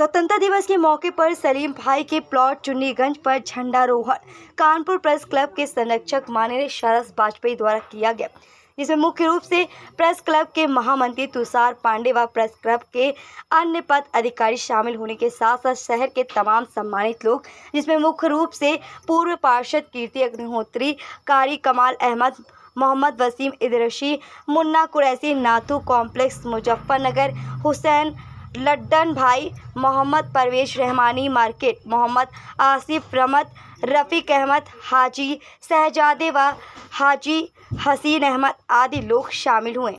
स्वतंत्रता दिवस के मौके पर सलीम भाई के प्लॉट चुन्नीगंज पर झंडारोहण कानपुर प्रेस क्लब के संरक्षक माननीय शरद वाजपेयी द्वारा किया गया जिसमें मुख्य रूप से प्रेस क्लब के महामंत्री तुषार पांडे व प्रेस क्लब के अन्य पद अधिकारी शामिल होने के साथ साथ शहर के तमाम सम्मानित लोग जिसमें मुख्य रूप से पूर्व पार्षद कीर्ति अग्निहोत्री कारी कमाल अहमद मोहम्मद वसीम इदरशी मुन्ना कुरैसी नाथू कॉम्प्लेक्स मुजफ्फरनगर हुसैन लड्डन भाई मोहम्मद परवेश रहमानी मार्केट मोहम्मद आसिफ रमत रफ़ीक अहमद हाजी शहजादे व हाजी हसीन अहमद आदि लोग शामिल हुए